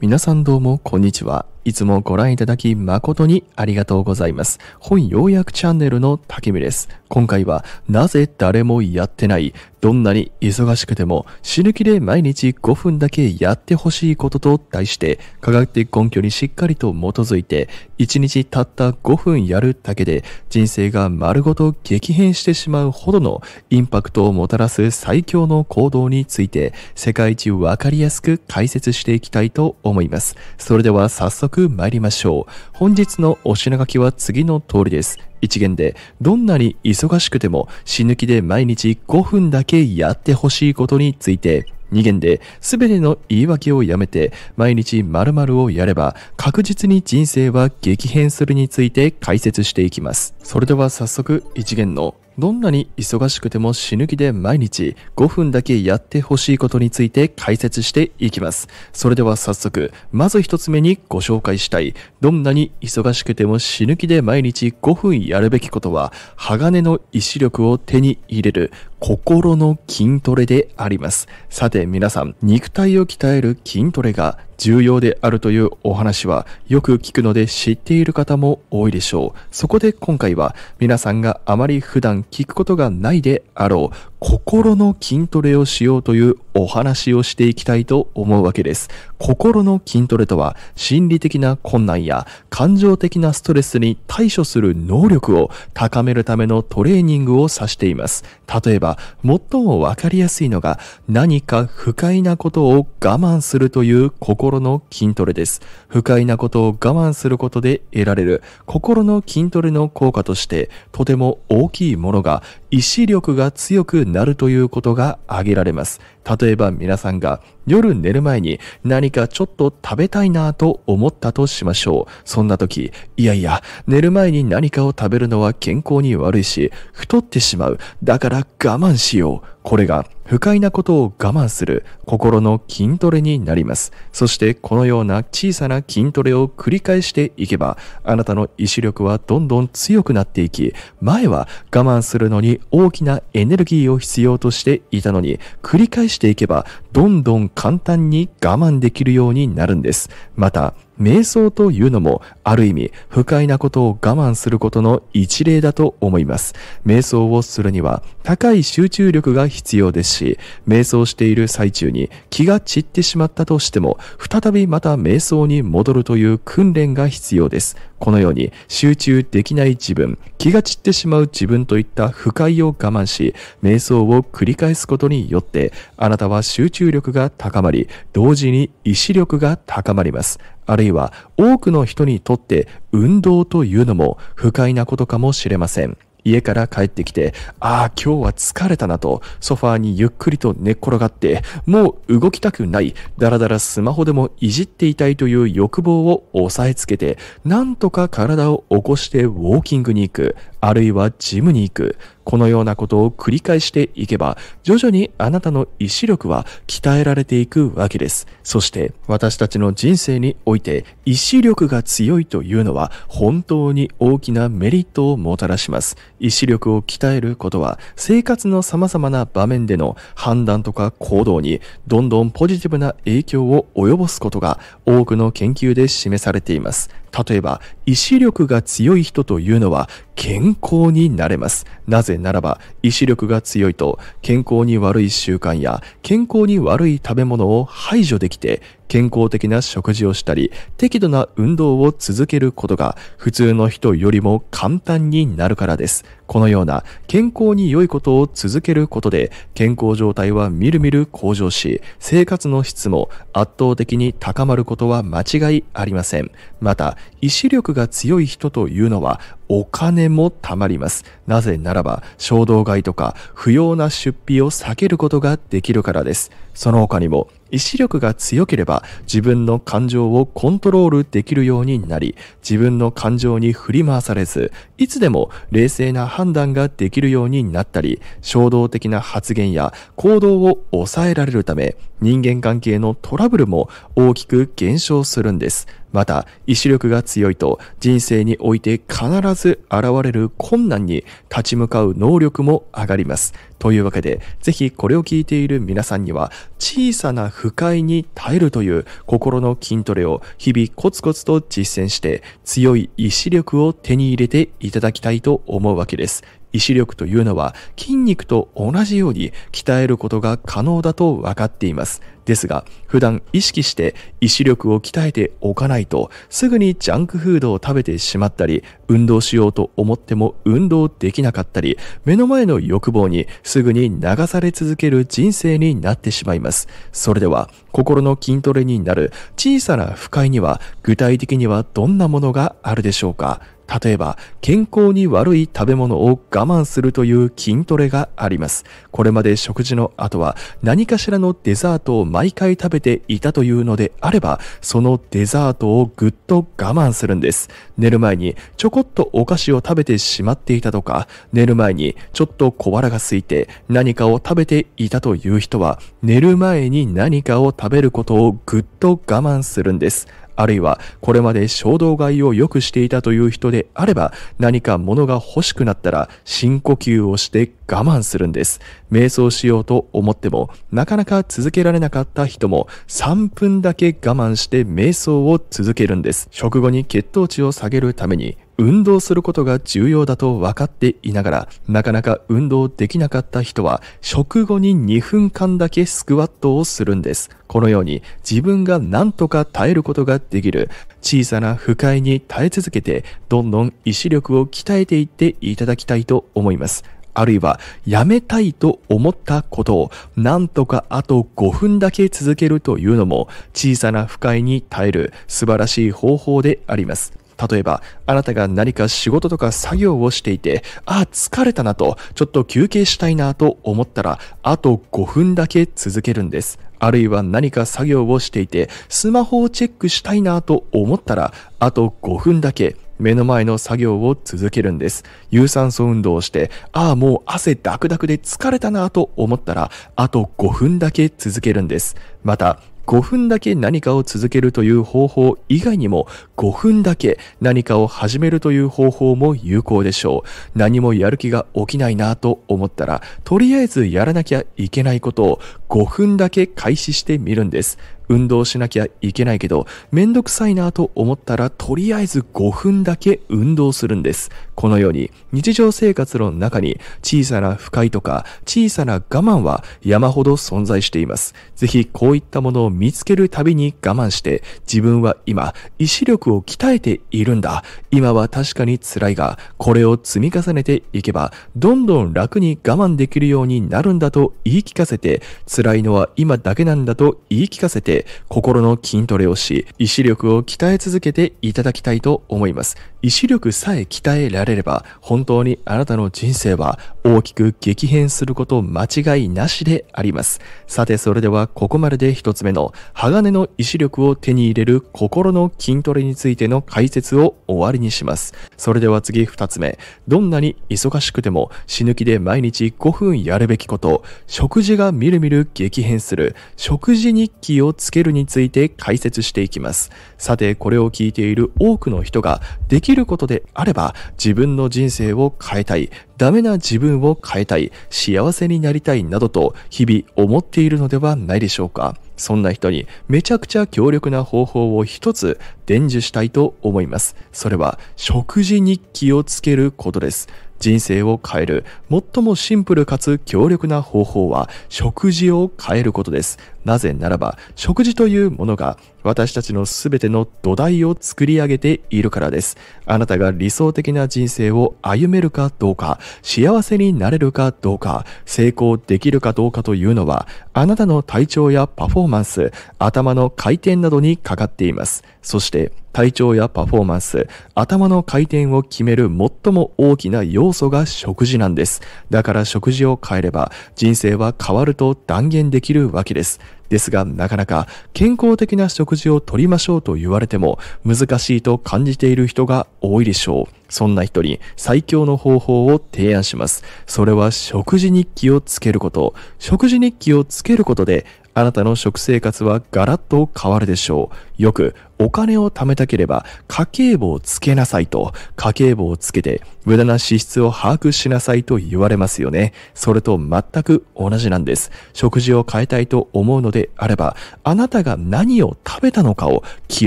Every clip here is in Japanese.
皆さんどうもこんにちは。いつもご覧いただき誠にありがとうございます。本要約チャンネルの竹見です。今回はなぜ誰もやってない、どんなに忙しくても死ぬ気で毎日5分だけやってほしいことと題して、科学的根拠にしっかりと基づいて、1日たった5分やるだけで人生が丸ごと激変してしまうほどのインパクトをもたらす最強の行動について、世界一わかりやすく解説していきたいと思います。それでは早速く参りましょう。本日のお品書きは次の通りです。一元で、どんなに忙しくても死ぬ気で毎日5分だけやってほしいことについて、2元で全ての言い訳をやめて毎日〇〇をやれば確実に人生は激変するについて解説していきます。それでは早速1元のどんなに忙しくても死ぬ気で毎日5分だけやってほしいことについて解説していきます。それでは早速、まず一つ目にご紹介したい。どんなに忙しくても死ぬ気で毎日5分やるべきことは、鋼の意志力を手に入れる心の筋トレであります。さて皆さん、肉体を鍛える筋トレが重要であるというお話はよく聞くので知っている方も多いでしょう。そこで今回は皆さんがあまり普段聞くことがないであろう心の筋トレをしようというお話をしていきたいと思うわけです。心の筋トレとは心理的な困難や感情的なストレスに対処する能力を高めるためのトレーニングを指しています。例えば、最もわかりやすいのが何か不快なことを我慢するという心心の筋トレです。不快なことを我慢することで得られる心の筋トレの効果として、とても大きいものが意志力が強くなるということが挙げられます。例えば皆さんが夜寝る前に何かちょっと食べたいなと思ったとしましょう。そんな時、いやいや、寝る前に何かを食べるのは健康に悪いし、太ってしまう。だから我慢しよう。これが不快なことを我慢する心の筋トレになります。そしてこのような小さな筋トレを繰り返していけば、あなたの意志力はどんどん強くなっていき、前は我慢するのに大きなエネルギーを必要としていたのに、繰り返していけば、どんどん簡単に我慢できるようになるんです。また、瞑想というのもある意味不快なことを我慢することの一例だと思います。瞑想をするには高い集中力が必要ですし、瞑想している最中に気が散ってしまったとしても、再びまた瞑想に戻るという訓練が必要です。このように集中できない自分、気が散ってしまう自分といった不快を我慢し、瞑想を繰り返すことによって、あなたは集中力が高まり、同時に意志力が高まります。あるいは多くの人にとって運動というのも不快なことかもしれません。家から帰ってきて、ああ、今日は疲れたなと、ソファーにゆっくりと寝っ転がって、もう動きたくない、だらだらスマホでもいじっていたいという欲望を抑えつけて、なんとか体を起こしてウォーキングに行く。あるいはジムに行く。このようなことを繰り返していけば、徐々にあなたの意志力は鍛えられていくわけです。そして、私たちの人生において、意志力が強いというのは、本当に大きなメリットをもたらします。意志力を鍛えることは、生活の様々な場面での判断とか行動に、どんどんポジティブな影響を及ぼすことが、多くの研究で示されています。例えば、意志力が強い人というのは、健健康になれます。なぜならば、意志力が強いと、健康に悪い習慣や健康に悪い食べ物を排除できて、健康的な食事をしたり、適度な運動を続けることが普通の人よりも簡単になるからです。このような健康に良いことを続けることで健康状態はみるみる向上し、生活の質も圧倒的に高まることは間違いありません。また、意志力が強い人というのはお金も貯まります。なぜならば、衝動買いとか不要な出費を避けることができるからです。その他にも、意志力が強ければ自分の感情をコントロールできるようになり、自分の感情に振り回されず、いつでも冷静な判断ができるようになったり、衝動的な発言や行動を抑えられるため、人間関係のトラブルも大きく減少するんです。また、意志力が強いと人生において必ず現れる困難に立ち向かう能力も上がります。というわけで、ぜひこれを聞いている皆さんには、小さな不快に耐えるという心の筋トレを日々コツコツと実践して、強い意志力を手に入れていただきたいと思うわけです。意志力というのは筋肉と同じように鍛えることが可能だと分かっています。ですが、普段意識して意志力を鍛えておかないと、すぐにジャンクフードを食べてしまったり、運動しようと思っても運動できなかったり、目の前の欲望にすぐに流され続ける人生になってしまいます。それでは、心の筋トレになる小さな不快には具体的にはどんなものがあるでしょうか例えば、健康に悪い食べ物を我慢するという筋トレがあります。これまで食事の後は何かしらのデザートを毎回食べていたというのであれば、そのデザートをぐっと我慢するんです。寝る前にちょこっとお菓子を食べてしまっていたとか、寝る前にちょっと小腹が空いて何かを食べていたという人は、寝る前に何かを食べることをぐっと我慢するんです。あるいはこれまで衝動買いをよくしていたという人であれば、何か物が欲しくなったら深呼吸をして我慢するんです。瞑想しようと思っても、なかなか続けられなかった人も3分だけ我慢して瞑想を続けるんです。食後に血糖値を下げるために、運動することが重要だと分かっていながら、なかなか運動できなかった人は、食後に2分間だけスクワットをするんです。このように自分が何とか耐えることができる小さな不快に耐え続けて、どんどん意志力を鍛えていっていただきたいと思います。あるいはやめたいと思ったことを何とかあと5分だけ続けるというのも小さな不快に耐える素晴らしい方法であります。例えば、あなたが何か仕事とか作業をしていて、ああ、疲れたなと、ちょっと休憩したいなと思ったら、あと5分だけ続けるんです。あるいは何か作業をしていて、スマホをチェックしたいなと思ったら、あと5分だけ目の前の作業を続けるんです。有酸素運動をして、ああ、もう汗ダクダクで疲れたなと思ったら、あと5分だけ続けるんです。また、5分だけ何かを続けるという方法以外にも5分だけ何かを始めるという方法も有効でしょう。何もやる気が起きないなと思ったら、とりあえずやらなきゃいけないことを5分だけ開始してみるんです。運動しなきゃいけないけど、めんどくさいなと思ったら、とりあえず5分だけ運動するんです。このように、日常生活の中に小さな不快とか小さな我慢は山ほど存在しています。ぜひこういったものを見つけるたびに我慢して、自分は今、意志力を鍛えているんだ。今は確かに辛いが、これを積み重ねていけば、どんどん楽に我慢できるようになるんだと言い聞かせて、辛いのは今だけなんだと言い聞かせて、心の筋トレをし、意志力を鍛え続けていただきたいと思います。意志力さえ鍛えられれば、本当にあなたの人生は大きく激変すること間違いなしであります。さて、それではここまでで一つ目の、鋼の意志力を手に入れる心の筋トレについての解説を終わりにします。それでは次二つ目、どんなに忙しくても死ぬ気で毎日5分やるべきこと、食事がみるみる激変する食事日記をつけるについて解説していきます。さて、これを聞いている多くの人ができることであれば自分の人生を変えたい、ダメな自分を変えたい、幸せになりたいなどと日々思っているのではないでしょうか。そんな人にめちゃくちゃ強力な方法を一つ伝授したいと思います。それは食事日記をつけることです。人生を変える最もシンプルかつ強力な方法は食事を変えることです。なぜならば食事というものが私たちの全ての土台を作り上げているからです。あなたが理想的な人生を歩めるかどうか、幸せになれるかどうか、成功できるかどうかというのは、あなたの体調やパフォーマンス、頭の回転などにかかっています。そして、体調やパフォーマンス、頭の回転を決める最も大きな要素が食事なんです。だから食事を変えれば人生は変わると断言できるわけです。ですが、なかなか健康的な食事をとりましょうと言われても難しいと感じている人が多いでしょう。そんな人に最強の方法を提案します。それは食事日記をつけること。食事日記をつけることで、あなたの食生活はガラッと変わるでしょう。よくお金を貯めたければ家計簿をつけなさいと、家計簿をつけて無駄な支出を把握しなさいと言われますよね。それと全く同じなんです。食事を変えたいと思うのであれば、あなたが何を食べたのかを記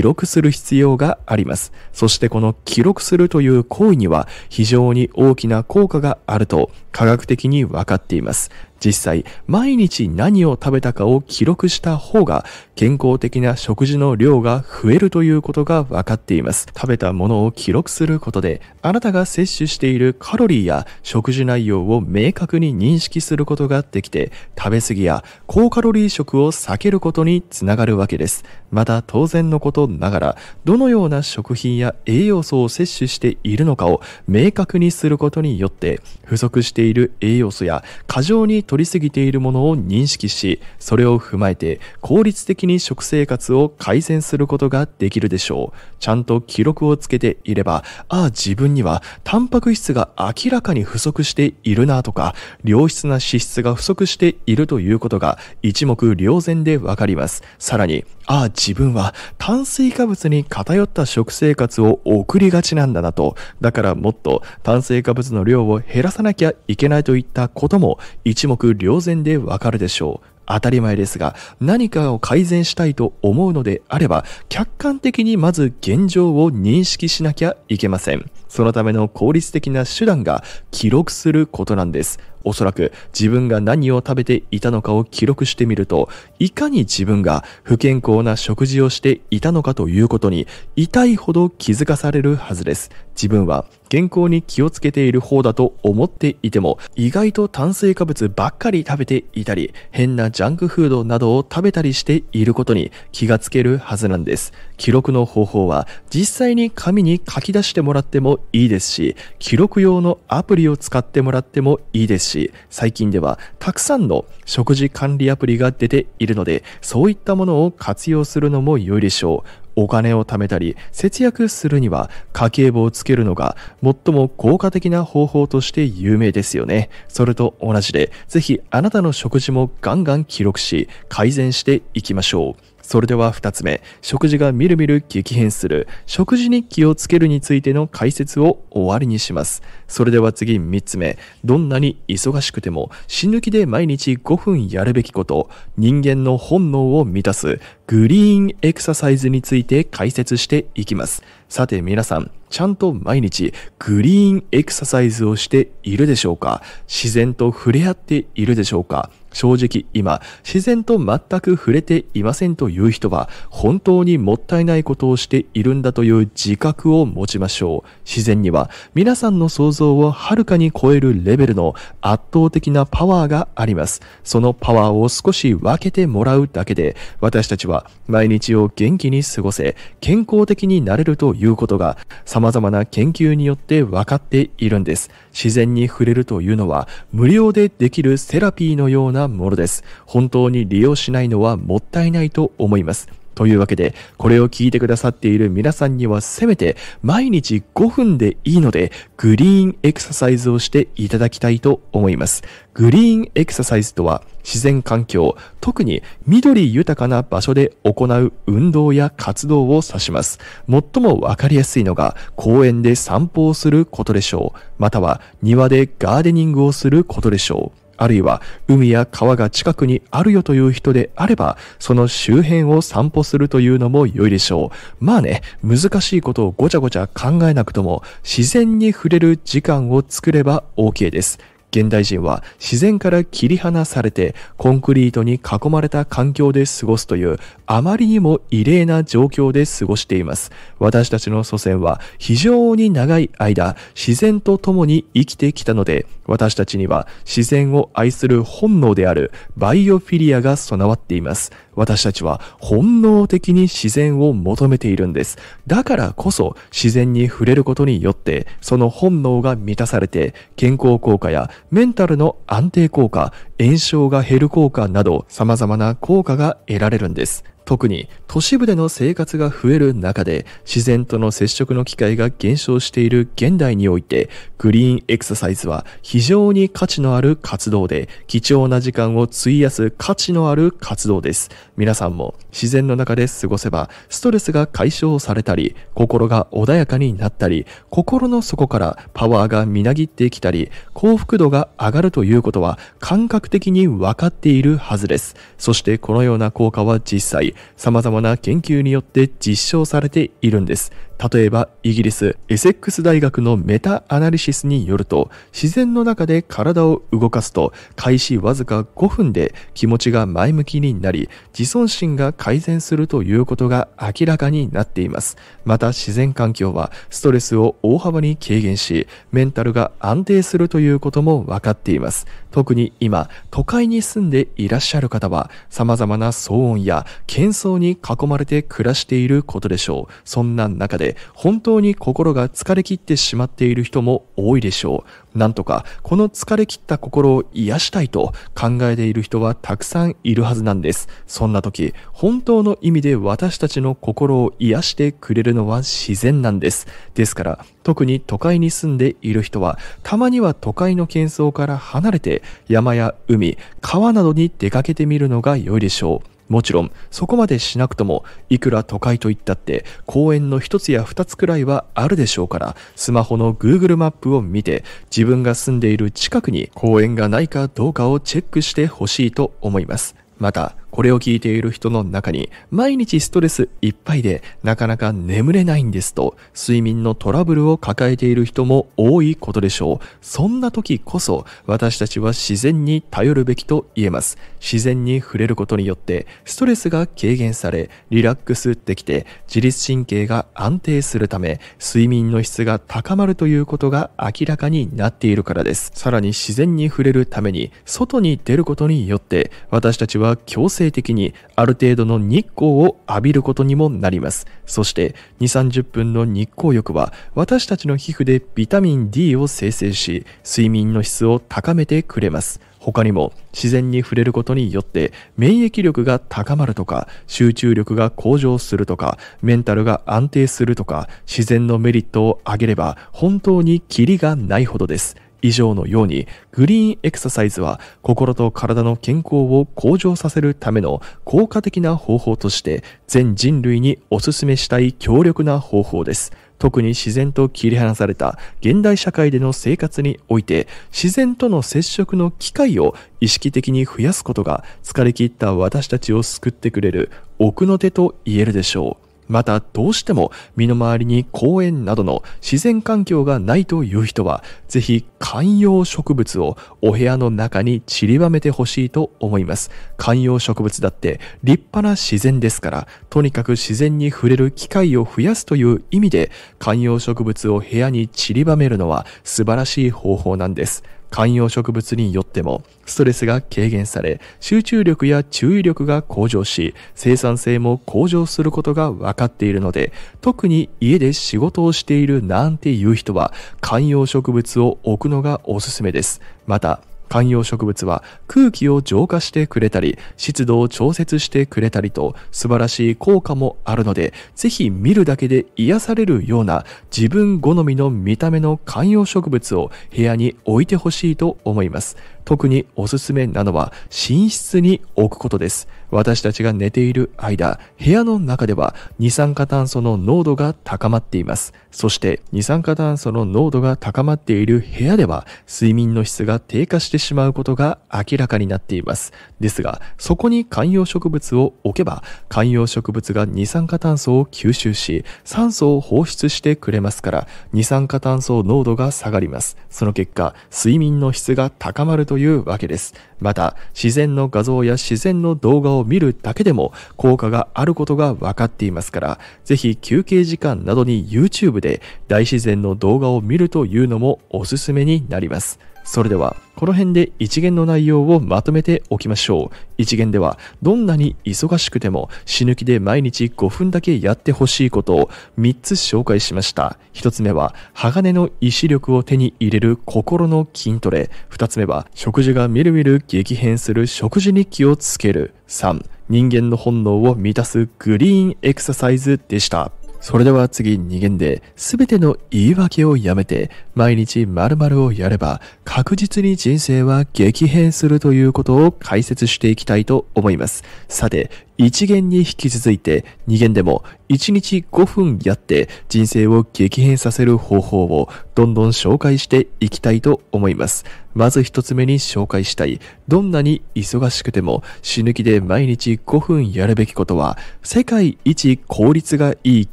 録する必要があります。そしてこの記録するという行為には非常に大きな効果があると科学的にわかっています。実際、毎日何を食べたかを記録した方が健康的な食事の量が増えるということが分かっています。食べたものを記録することで、あなたが摂取しているカロリーや食事内容を明確に認識することができて、食べ過ぎや高カロリー食を避けることにつながるわけです。また当然のことながら、どのような食品や栄養素を摂取しているのかを明確にすることによって、不足している栄養素や過剰に摂りすぎているものを認識し、それを踏まえて効率的に食生活を改善するすることができるでしょう。ちゃんと記録をつけていれば、ああ自分にはタンパク質が明らかに不足しているなとか、良質な脂質が不足しているということが一目瞭然でわかります。さらに、ああ自分は炭水化物に偏った食生活を送りがちなんだなと、だからもっと炭水化物の量を減らさなきゃいけないといったことも一目瞭然でわかるでしょう。当たり前ですが、何かを改善したいと思うのであれば、客観的にまず現状を認識しなきゃいけません。そのための効率的な手段が記録することなんです。おそらく自分が何を食べていたのかを記録してみると、いかに自分が不健康な食事をしていたのかということに痛いほど気づかされるはずです。自分は健康に気をつけている方だと思っていても意外と炭水化物ばっかり食べていたり変なジャンクフードなどを食べたりしていることに気がつけるはずなんです。記録の方法は実際に紙に書き出してもらってもいいですし記録用のアプリを使ってもらってもいいですし最近ではたくさんの食事管理アプリが出ているるので、そういったものを活用するのも良いでしょう。お金を貯めたり節約するには家計簿をつけるのが最も効果的な方法として有名ですよね。それと同じで、ぜひあなたの食事もガンガン記録し改善していきましょう。それでは2つ目、食事がみるみる激変する食事日記をつけるについての解説を終わりにします。それでは次3つ目、どんなに忙しくても死ぬ気で毎日5分やるべきこと、人間の本能を満たすグリーンエクササイズについて解説していきます。さて皆さん、ちゃんと毎日グリーンエクササイズをしているでしょうか自然と触れ合っているでしょうか正直今、自然と全く触れていませんという人は、本当にもったいないことをしているんだという自覚を持ちましょう。自然には皆さんの想像をはるかに超えるレベルの圧倒的なパワーがあります。そのパワーを少し分けてもらうだけで、私たちは毎日を元気に過ごせ、健康的になれるといういうことが様々な研究によって分かっているんです。自然に触れるというのは無料でできるセラピーのようなものです。本当に利用しないのはもったいないと思います。というわけで、これを聞いてくださっている皆さんにはせめて毎日5分でいいので、グリーンエクササイズをしていただきたいと思います。グリーンエクササイズとは、自然環境、特に緑豊かな場所で行う運動や活動を指します。最もわかりやすいのが、公園で散歩をすることでしょう。または、庭でガーデニングをすることでしょう。あるいは海や川が近くにあるよという人であれば、その周辺を散歩するというのも良いでしょう。まあね、難しいことをごちゃごちゃ考えなくとも、自然に触れる時間を作れば OK です。現代人は自然から切り離されてコンクリートに囲まれた環境で過ごすというあまりにも異例な状況で過ごしています。私たちの祖先は非常に長い間自然と共に生きてきたので私たちには自然を愛する本能であるバイオフィリアが備わっています。私たちは本能的に自然を求めているんです。だからこそ自然に触れることによって、その本能が満たされて、健康効果やメンタルの安定効果、炎症が減る効果など様々な効果が得られるんです。特に都市部での生活が増える中で自然との接触の機会が減少している現代においてグリーンエクササイズは非常に価値のある活動で貴重な時間を費やす価値のある活動です皆さんも自然の中で過ごせばストレスが解消されたり心が穏やかになったり心の底からパワーがみなぎってきたり幸福度が上がるということは感覚的に分かっているはずですそしてこのような効果は実際様々な研究によって実証されているんです。例えば、イギリス、エセックス大学のメタアナリシスによると、自然の中で体を動かすと、開始わずか5分で気持ちが前向きになり、自尊心が改善するということが明らかになっています。また、自然環境はストレスを大幅に軽減し、メンタルが安定するということも分かっています。特に今、都会に住んでいらっしゃる方は、様々な騒音や健喧騒に囲まれて暮らしていることでしょう。そんな中で本当に心が疲れ切ってしまっている人も多いでしょう。なんとかこの疲れ切った心を癒したいと考えている人はたくさんいるはずなんです。そんな時、本当の意味で私たちの心を癒してくれるのは自然なんです。ですから、特に都会に住んでいる人は、たまには都会の喧騒から離れて、山や海、川などに出かけてみるのが良いでしょう。もちろんそこまでしなくともいくら都会といったって公園の一つや二つくらいはあるでしょうからスマホの Google マップを見て自分が住んでいる近くに公園がないかどうかをチェックしてほしいと思いますまたこれを聞いている人の中に、毎日ストレスいっぱいでなかなか眠れないんですと、睡眠のトラブルを抱えている人も多いことでしょう。そんな時こそ、私たちは自然に頼るべきと言えます。自然に触れることによって、ストレスが軽減され、リラックスできて、自律神経が安定するため、睡眠の質が高まるということが明らかになっているからです。さらに自然に触れるために、外に出ることによって、私たちは強制性的にある程度の日光を浴びることにもなります。そして2、30分の日光浴は私たちの皮膚でビタミン D を生成し、睡眠の質を高めてくれます。他にも自然に触れることによって免疫力が高まるとか集中力が向上するとかメンタルが安定するとか自然のメリットを上げれば本当にキリがないほどです以上のようにグリーンエクササイズは心と体の健康を向上させるための効果的な方法として全人類にお勧めしたい強力な方法です。特に自然と切り離された現代社会での生活において自然との接触の機会を意識的に増やすことが疲れ切った私たちを救ってくれる奥の手と言えるでしょう。またどうしても身の回りに公園などの自然環境がないという人は、ぜひ観葉植物をお部屋の中に散りばめてほしいと思います。観葉植物だって立派な自然ですから、とにかく自然に触れる機会を増やすという意味で、観葉植物を部屋に散りばめるのは素晴らしい方法なんです。観葉植物によってもストレスが軽減され集中力や注意力が向上し生産性も向上することが分かっているので特に家で仕事をしているなんていう人は観葉植物を置くのがおすすめですまた観葉植物は空気を浄化してくれたり、湿度を調節してくれたりと素晴らしい効果もあるので、ぜひ見るだけで癒されるような自分好みの見た目の観葉植物を部屋に置いてほしいと思います。特におすすめなのは寝室に置くことです。私たちが寝ている間、部屋の中では二酸化炭素の濃度が高まっています。そして二酸化炭素の濃度が高まっている部屋では睡眠の質が低下してしまうことが明らかになっています。ですが、そこに観葉植物を置けば、観葉植物が二酸化炭素を吸収し、酸素を放出してくれますから、二酸化炭素濃度が下がります。その結果、睡眠の質が高まるとというわけです。また、自然の画像や自然の動画を見るだけでも効果があることが分かっていますから、ぜひ休憩時間などに YouTube で大自然の動画を見るというのもおすすめになります。それでは、この辺で一元の内容をまとめておきましょう。一元では、どんなに忙しくても死ぬ気で毎日5分だけやってほしいことを3つ紹介しました。1つ目は、鋼の意志力を手に入れる心の筋トレ。2つ目は、食事がみるみる激変する食事に気をつける。3、人間の本能を満たすグリーンエクササイズでした。それでは次2限で全ての言い訳をやめて毎日〇〇をやれば確実に人生は激変するということを解説していきたいと思います。さて、1限に引き続いて2限でも1日5分やって人生を激変させる方法をどんどん紹介していきたいと思います。まず一つ目に紹介したい。どんなに忙しくても死ぬ気で毎日5分やるべきことは、世界一効率がいい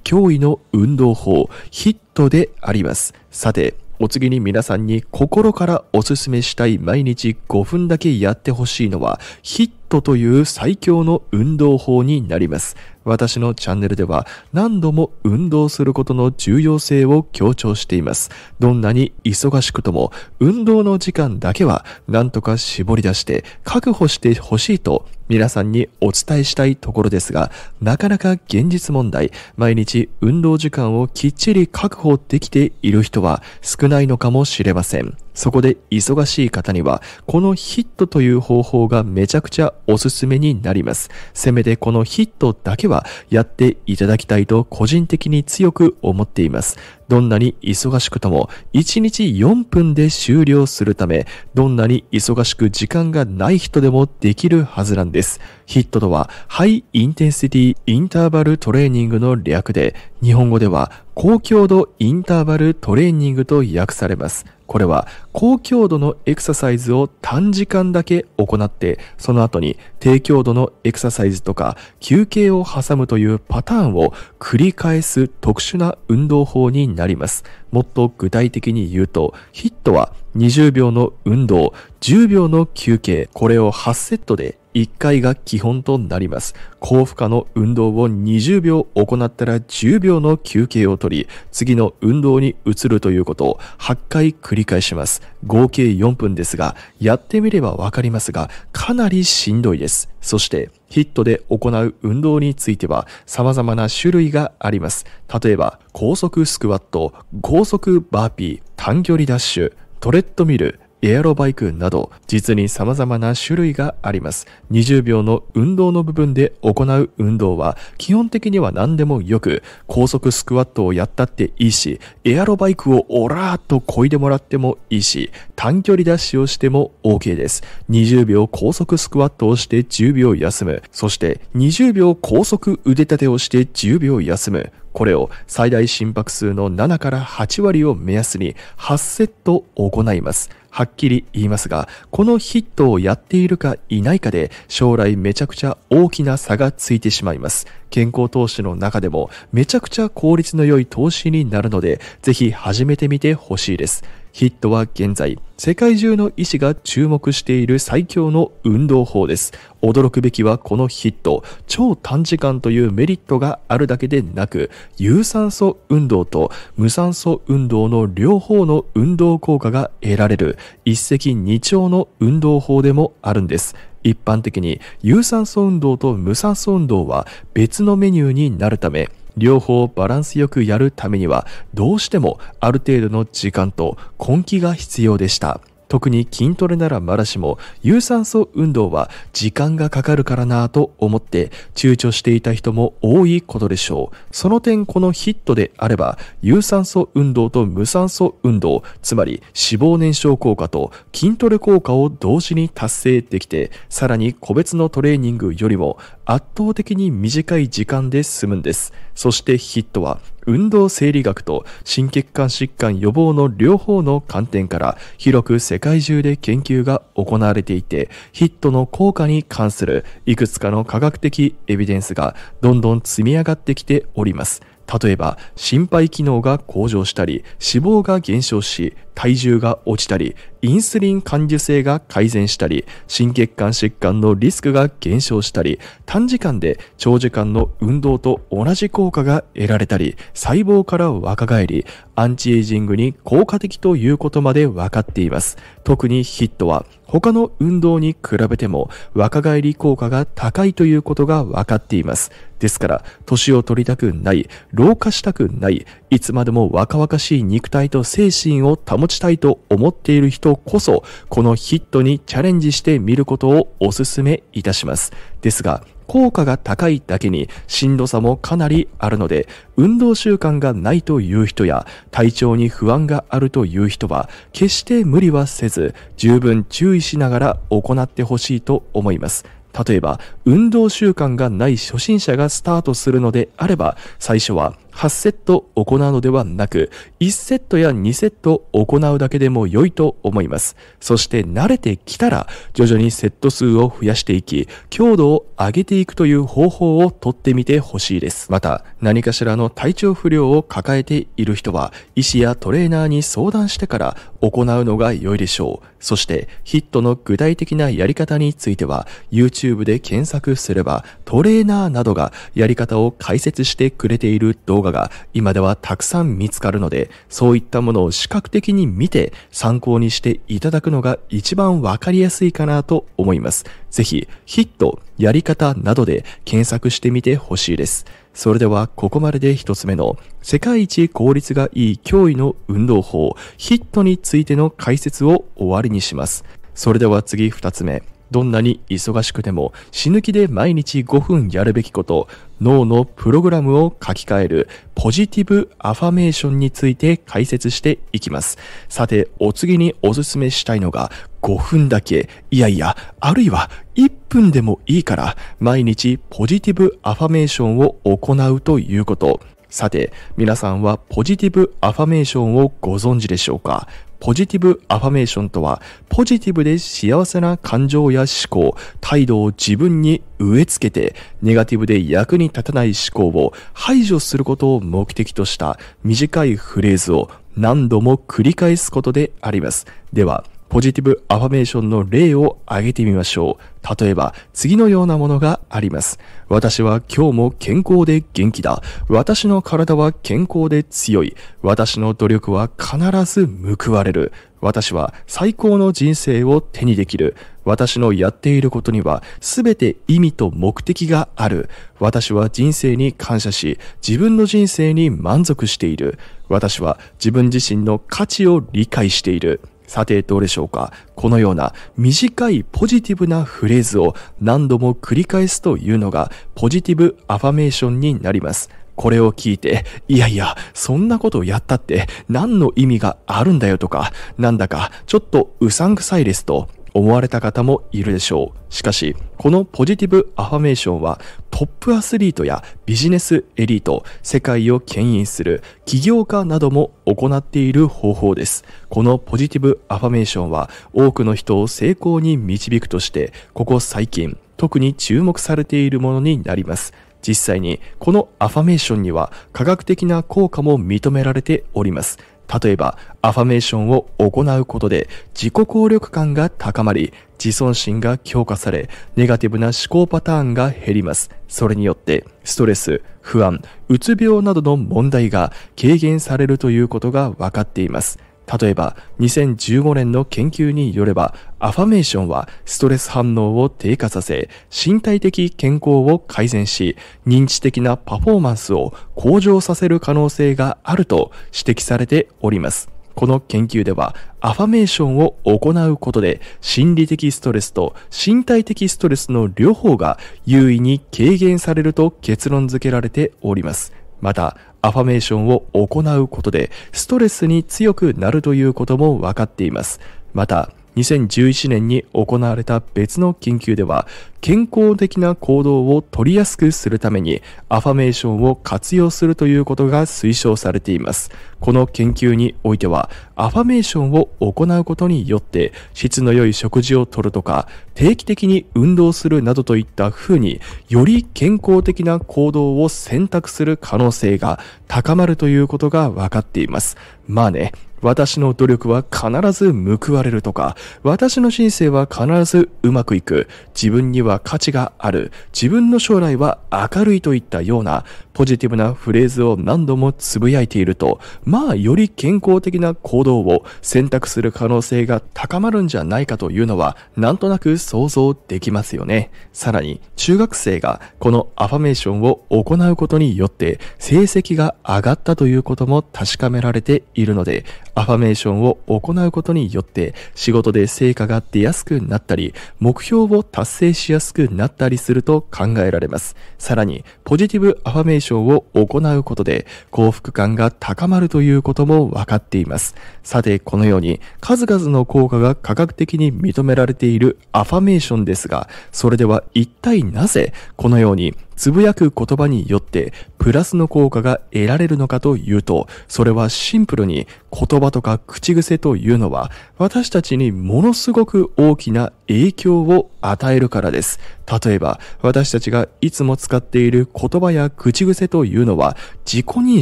脅威の運動法、ヒットであります。さて、お次に皆さんに心からおすすめしたい毎日5分だけやってほしいのはヒットという最強の運動法になります。私のチャンネルでは何度も運動することの重要性を強調しています。どんなに忙しくとも運動の時間だけは何とか絞り出して確保してほしいと皆さんにお伝えしたいところですが、なかなか現実問題、毎日運動時間をきっちり確保できている人は少ないのかもしれません。そこで忙しい方には、このヒットという方法がめちゃくちゃおすすめになります。せめてこのヒットだけはやっていただきたいと個人的に強く思っています。どんなに忙しくとも、1日4分で終了するため、どんなに忙しく時間がない人でもできるはずなんです。です。HIT とは、ハイインテンシティインターバルトレーニングの略で、日本語では高強度インターバルトレーニングと訳されます。これは高強度のエクササイズを短時間だけ行って、その後に低強度のエクササイズとか休憩を挟むというパターンを繰り返す特殊な運動法になります。もっと具体的に言うと、ヒットは20秒の運動、10秒の休憩、これを8セットで1回が基本となります。高負荷の運動を20秒行ったら10秒の休憩をとり、次の運動に移るということを8回繰り返します。合計4分ですが、やってみればわかりますが、かなりしんどいです。そして、ヒットで行う運動については様々な種類があります。例えば、高速スクワット、高速バーピー、短距離ダッシュ、トレッドミル、エアロバイクなど、実に様々な種類があります。20秒の運動の部分で行う運動は、基本的には何でもよく、高速スクワットをやったっていいし、エアロバイクをオラーっと漕いでもらってもいいし、短距離ダッシュをしても OK です。20秒高速スクワットをして10秒休む。そして、20秒高速腕立てをして10秒休む。これを最大心拍数の7から8割を目安に8セット行います。はっきり言いますが、このヒットをやっているかいないかで将来めちゃくちゃ大きな差がついてしまいます。健康投資の中でもめちゃくちゃ効率の良い投資になるので、ぜひ始めてみてほしいです。ヒットは現在、世界中の医師が注目している最強の運動法です。驚くべきはこのヒット。超短時間というメリットがあるだけでなく、有酸素運動と無酸素運動の両方の運動効果が得られる一石二鳥の運動法でもあるんです。一般的に有酸素運動と無酸素運動は別のメニューになるため、両方バランスよくやるためにはどうしてもある程度の時間と根気が必要でした。特に筋トレならまだしも、有酸素運動は時間がかかるからなぁと思って躊躇していた人も多いことでしょう。その点このヒットであれば、有酸素運動と無酸素運動、つまり脂肪燃焼効果と筋トレ効果を同時に達成できて、さらに個別のトレーニングよりも圧倒的に短い時間で済むんです。そしてヒットは運動生理学と心血管疾患予防の両方の観点から広く世界中で研究が行われていてヒットの効果に関するいくつかの科学的エビデンスがどんどん積み上がってきております。例えば心肺機能が向上したり脂肪が減少し体重が落ちたりインスリン感受性が改善したり心血管疾患のリスクが減少したり短時間で長時間の運動と同じ効果が得られたり細胞から若返りアンチエイジングに効果的ということまで分かっています特にヒットは他の運動に比べても若返り効果が高いということが分かっています。ですから、年を取りたくない、老化したくない、いつまでも若々しい肉体と精神を保ちたいと思っている人こそ、このヒットにチャレンジしてみることをお勧めいたします。ですが、効果が高いだけにしんどさもかなりあるので、運動習慣がないという人や体調に不安があるという人は、決して無理はせず、十分注意しながら行ってほしいと思います。例えば、運動習慣がない初心者がスタートするのであれば、最初は8セット行うのではなく、1セットや2セット行うだけでも良いと思います。そして慣れてきたら、徐々にセット数を増やしていき、強度を上げていくという方法をとってみてほしいです。また、何かしらの体調不良を抱えている人は、医師やトレーナーに相談してから行うのが良いでしょう。そしてヒットの具体的なやり方については YouTube で検索すればトレーナーなどがやり方を解説してくれている動画が今ではたくさん見つかるのでそういったものを視覚的に見て参考にしていただくのが一番わかりやすいかなと思います。ぜひヒットやり方などで検索してみてほしいです。それではここまでで一つ目の世界一効率がいい脅威の運動法ヒットについての解説を終わりにします。それでは次二つ目。どんなに忙しくても死ぬ気で毎日5分やるべきこと、脳のプログラムを書き換えるポジティブアファメーションについて解説していきます。さて、お次におすすめしたいのが5分だけ、いやいや、あるいは1分でもいいから毎日ポジティブアファメーションを行うということ。さて、皆さんはポジティブアファメーションをご存知でしょうかポジティブアファメーションとは、ポジティブで幸せな感情や思考、態度を自分に植え付けて、ネガティブで役に立たない思考を排除することを目的とした短いフレーズを何度も繰り返すことであります。では、ポジティブアファメーションの例を挙げてみましょう。例えば、次のようなものがあります。私は今日も健康で元気だ。私の体は健康で強い。私の努力は必ず報われる。私は最高の人生を手にできる。私のやっていることには全て意味と目的がある。私は人生に感謝し、自分の人生に満足している。私は自分自身の価値を理解している。さてどうでしょうかこのような短いポジティブなフレーズを何度も繰り返すというのがポジティブアファメーションになります。これを聞いて、いやいや、そんなことをやったって何の意味があるんだよとか、なんだかちょっとうさんくさいですと思われた方もいるでしょう。しかし、このポジティブアファメーションはトップアスリートやビジネスエリート、世界を牽引する起業家なども行っている方法です。このポジティブアファメーションは多くの人を成功に導くとして、ここ最近、特に注目されているものになります。実際にこのアファメーションには科学的な効果も認められております。例えば、アファメーションを行うことで自己効力感が高まり、自尊心が強化され、ネガティブな思考パターンが減ります。それによって、ストレス、不安、うつ病などの問題が軽減されるということが分かっています。例えば、2015年の研究によれば、アファメーションはストレス反応を低下させ、身体的健康を改善し、認知的なパフォーマンスを向上させる可能性があると指摘されております。この研究では、アファメーションを行うことで、心理的ストレスと身体的ストレスの両方が優位に軽減されると結論付けられております。また、アファメーションを行うことで、ストレスに強くなるということも分かっています。また、2011年に行われた別の研究では、健康的な行動を取りやすくするために、アファメーションを活用するということが推奨されています。この研究においては、アファメーションを行うことによって、質の良い食事をとるとか、定期的に運動するなどといった風に、より健康的な行動を選択する可能性が高まるということが分かっています。まあね、私の努力は必ず報われるとか、私の人生は必ずうまくいく、自分には価値がある、自分の将来は明るいといったようなポジティブなフレーズを何度もつぶやいていると、まあより健康的な行動を選択する可能性が高まるんじゃないかというのは、なんとなく想像できますよね。さらに、中学生がこのアファメーションを行うことによって、成績が上がったということも確かめられているので、アファメーションを行うことによって仕事で成果が出やすくなったり、目標を達成しやすくなったりすると考えられます。さらに、ポジティブアファメーションを行うことで幸福感が高まるということも分かっています。さて、このように数々の効果が科学的に認められているアファメーションですが、それでは一体なぜこのようにつぶやく言葉によってプラスの効果が得られるのかというと、それはシンプルに言葉とか口癖というのは私たちにものすごく大きな影響を与えるからです。例えば私たちがいつも使っている言葉や口癖というのは自己認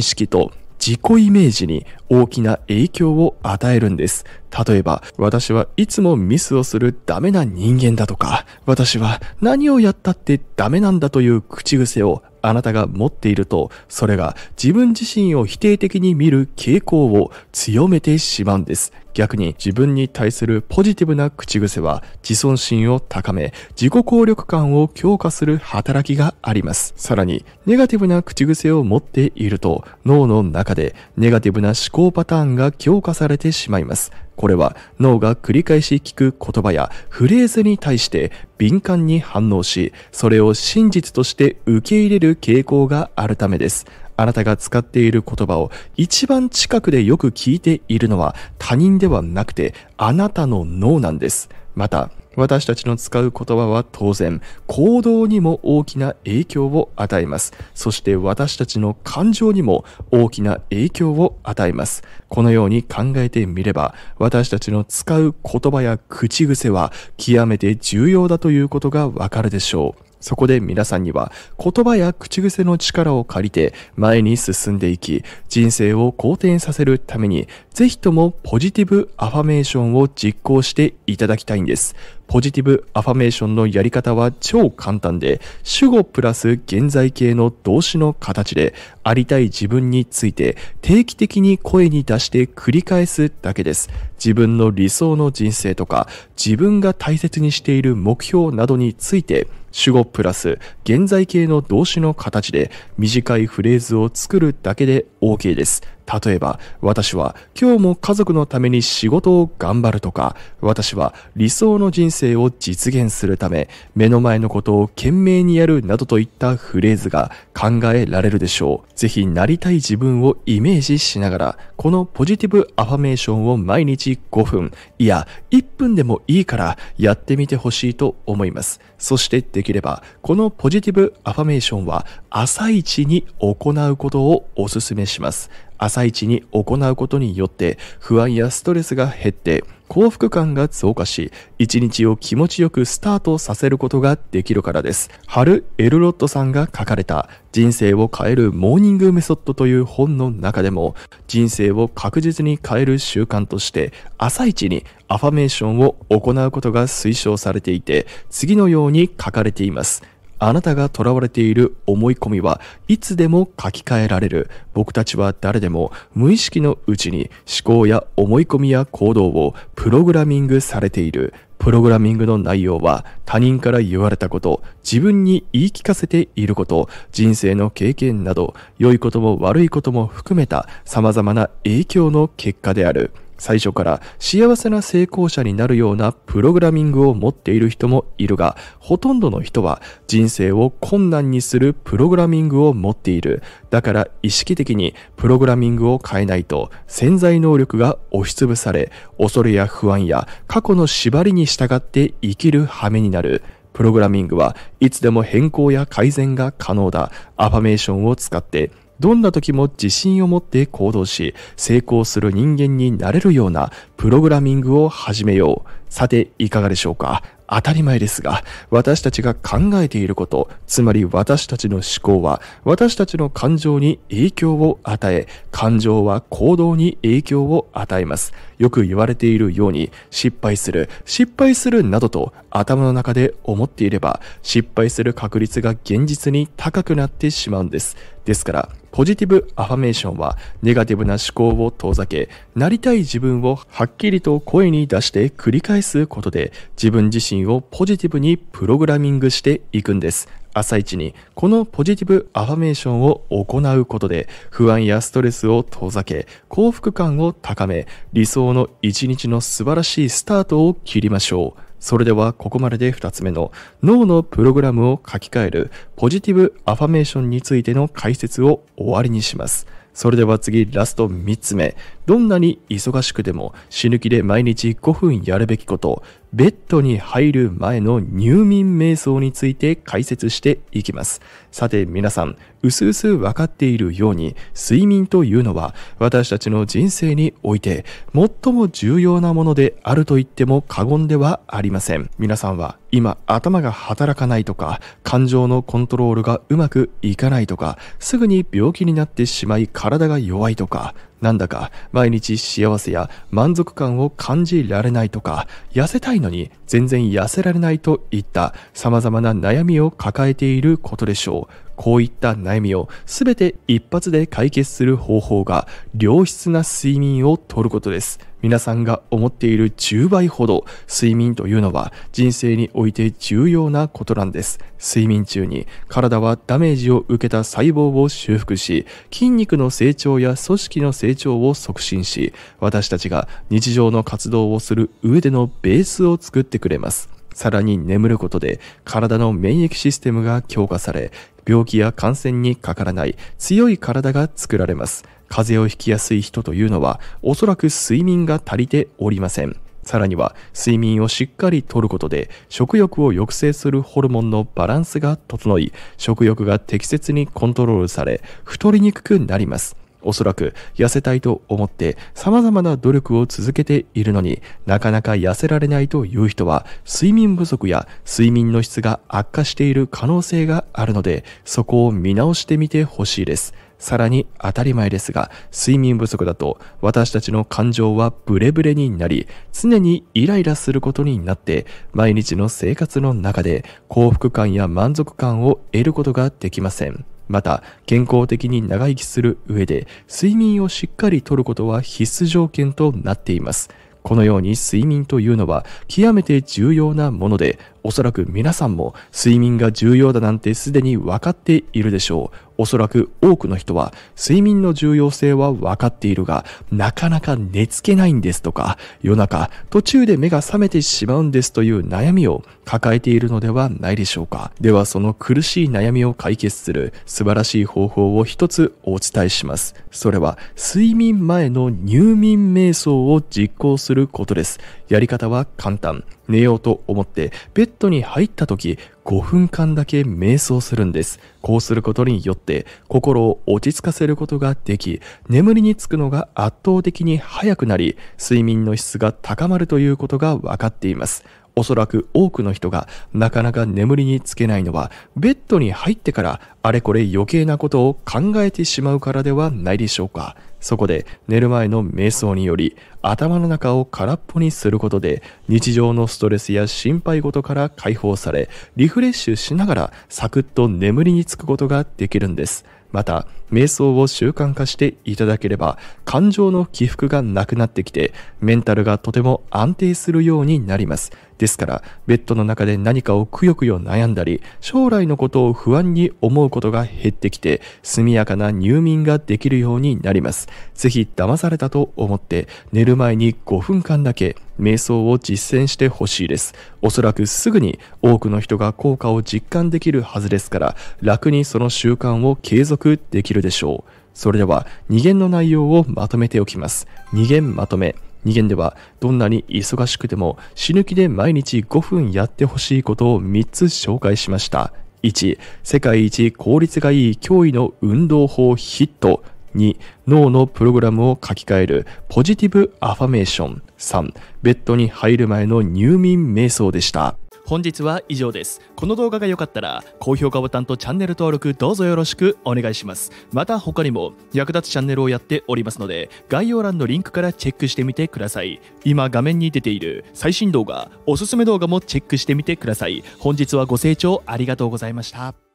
識と自己イメージに大きな影響を与えるんです。例えば、私はいつもミスをするダメな人間だとか、私は何をやったってダメなんだという口癖をあなたが持っていると、それが自分自身を否定的に見る傾向を強めてしまうんです。逆に自分に対するポジティブな口癖は自尊心を高め、自己効力感を強化する働きがあります。さらに、ネガティブな口癖を持っていると、脳の中でネガティブな思考行パターンが強化されてしまいます。これは脳が繰り返し聞く言葉やフレーズに対して敏感に反応し、それを真実として受け入れる傾向があるためです。あなたが使っている言葉を一番近くでよく聞いているのは他人ではなくてあなたの脳なんです。また、私たちの使う言葉は当然、行動にも大きな影響を与えます。そして私たちの感情にも大きな影響を与えます。このように考えてみれば、私たちの使う言葉や口癖は極めて重要だということがわかるでしょう。そこで皆さんには言葉や口癖の力を借りて前に進んでいき、人生を好転させるために、ぜひともポジティブアファメーションを実行していただきたいんです。ポジティブアファメーションのやり方は超簡単で、主語プラス現在形の動詞の形で、ありたい自分について定期的に声に出して繰り返すだけです。自分の理想の人生とか、自分が大切にしている目標などについて、主語プラス現在形の動詞の形で短いフレーズを作るだけで OK です。例えば、私は今日も家族のために仕事を頑張るとか、私は理想の人生を実現するため、目の前のことを懸命にやるなどといったフレーズが考えられるでしょう。ぜひなりたい自分をイメージしながら、このポジティブアファメーションを毎日5分、いや、1分でもいいからやってみてほしいと思います。そしてできれば、このポジティブアファメーションは朝一に行うことをお勧めします。朝一に行うことによって不安やストレスが減って幸福感が増加し、一日を気持ちよくスタートさせることができるからです。春エルロットさんが書かれた人生を変えるモーニングメソッドという本の中でも、人生を確実に変える習慣として、朝一にアファメーションを行うことが推奨されていて、次のように書かれています。あなたが囚われている思い込みはいつでも書き換えられる。僕たちは誰でも無意識のうちに思考や思い込みや行動をプログラミングされている。プログラミングの内容は他人から言われたこと、自分に言い聞かせていること、人生の経験など、良いことも悪いことも含めた様々な影響の結果である。最初から幸せな成功者になるようなプログラミングを持っている人もいるが、ほとんどの人は人生を困難にするプログラミングを持っている。だから意識的にプログラミングを変えないと潜在能力が押しつぶされ、恐れや不安や過去の縛りに従って生きる羽目になる。プログラミングはいつでも変更や改善が可能だ。アファメーションを使ってどんな時も自信を持って行動し、成功する人間になれるようなプログラミングを始めよう。さて、いかがでしょうか当たり前ですが、私たちが考えていること、つまり私たちの思考は、私たちの感情に影響を与え、感情は行動に影響を与えます。よく言われているように、失敗する、失敗するなどと頭の中で思っていれば、失敗する確率が現実に高くなってしまうんです。ですから、ポジティブアファメーションはネガティブな思考を遠ざけ、なりたい自分をはっきりと声に出して繰り返返すことで自分自身をポジティブにプログラミングしていくんです。朝一にこのポジティブアファメーションを行うことで不安やストレスを遠ざけ幸福感を高め理想の一日の素晴らしいスタートを切りましょう。それではここまでで2つ目の脳のプログラムを書き換えるポジティブアファメーションについての解説を終わりにします。それでは次ラスト3つ目どんなに忙しくても死ぬ気で毎日5分やるべきこと、ベッドに入る前の入眠瞑想について解説していきます。さて皆さん、うすうすわかっているように、睡眠というのは私たちの人生において最も重要なものであると言っても過言ではありません。皆さんは今頭が働かないとか、感情のコントロールがうまくいかないとか、すぐに病気になってしまい体が弱いとか、なんだか毎日幸せや満足感を感じられないとか、痩せたいのに全然痩せられないといった様々な悩みを抱えていることでしょう。こういった悩みを全て一発で解決する方法が良質な睡眠をとることです。皆さんが思っている10倍ほど睡眠というのは人生において重要なことなんです。睡眠中に体はダメージを受けた細胞を修復し、筋肉の成長や組織の成長を促進し、私たちが日常の活動をする上でのベースを作ってくれます。さらに眠ることで体の免疫システムが強化され、病気や感染にかからない強い体が作られます。風邪をひきやすい人というのは、おそらく睡眠が足りておりません。さらには睡眠をしっかりとることで食欲を抑制するホルモンのバランスが整い食欲が適切にコントロールされ太りにくくなりますおそらく痩せたいと思って様々な努力を続けているのになかなか痩せられないという人は睡眠不足や睡眠の質が悪化している可能性があるのでそこを見直してみてほしいです。さらに当たり前ですが、睡眠不足だと私たちの感情はブレブレになり、常にイライラすることになって、毎日の生活の中で幸福感や満足感を得ることができません。また、健康的に長生きする上で、睡眠をしっかりとることは必須条件となっています。このように睡眠というのは極めて重要なもので、おそらく皆さんも睡眠が重要だなんてすでに分かっているでしょう。おそらく多くの人は睡眠の重要性は分かっているが、なかなか寝つけないんですとか、夜中途中で目が覚めてしまうんですという悩みを抱えているのではないでしょうか。ではその苦しい悩みを解決する素晴らしい方法を一つお伝えします。それは睡眠前の入眠瞑想を実行することです。やり方は簡単。寝ようと思って、ベッドに入った時、5分間だけ瞑想するんです。こうすることによって、心を落ち着かせることができ、眠りにつくのが圧倒的に早くなり、睡眠の質が高まるということが分かっています。おそらく多くの人がなかなか眠りにつけないのは、ベッドに入ってからあれこれ余計なことを考えてしまうからではないでしょうか。そこで寝る前の瞑想により頭の中を空っぽにすることで日常のストレスや心配事から解放されリフレッシュしながらサクッと眠りにつくことができるんです。また、瞑想を習慣化していただければ、感情の起伏がなくなってきて、メンタルがとても安定するようになります。ですから、ベッドの中で何かをくよくよ悩んだり、将来のことを不安に思うことが減ってきて、速やかな入眠ができるようになります。ぜひ騙されたと思って、寝る前に5分間だけ瞑想を実践してほしいです。おそらくすぐに多くの人が効果を実感できるはずですから、楽にその習慣を継続できるでしょう。それでは、2限の内容をまとめておきます。2限まとめ。2限ではどんなに忙しくても死ぬ気で毎日5分やってほしいことを3つ紹介しました。1、世界一効率がいい驚異の運動法ヒット。2、脳のプログラムを書き換えるポジティブアファメーション。3、ベッドに入る前の入眠瞑想でした。本日は以上です。この動画が良かったら、高評価ボタンとチャンネル登録どうぞよろしくお願いします。また他にも役立つチャンネルをやっておりますので、概要欄のリンクからチェックしてみてください。今画面に出ている最新動画、おすすめ動画もチェックしてみてください。本日はご清聴ありがとうございました。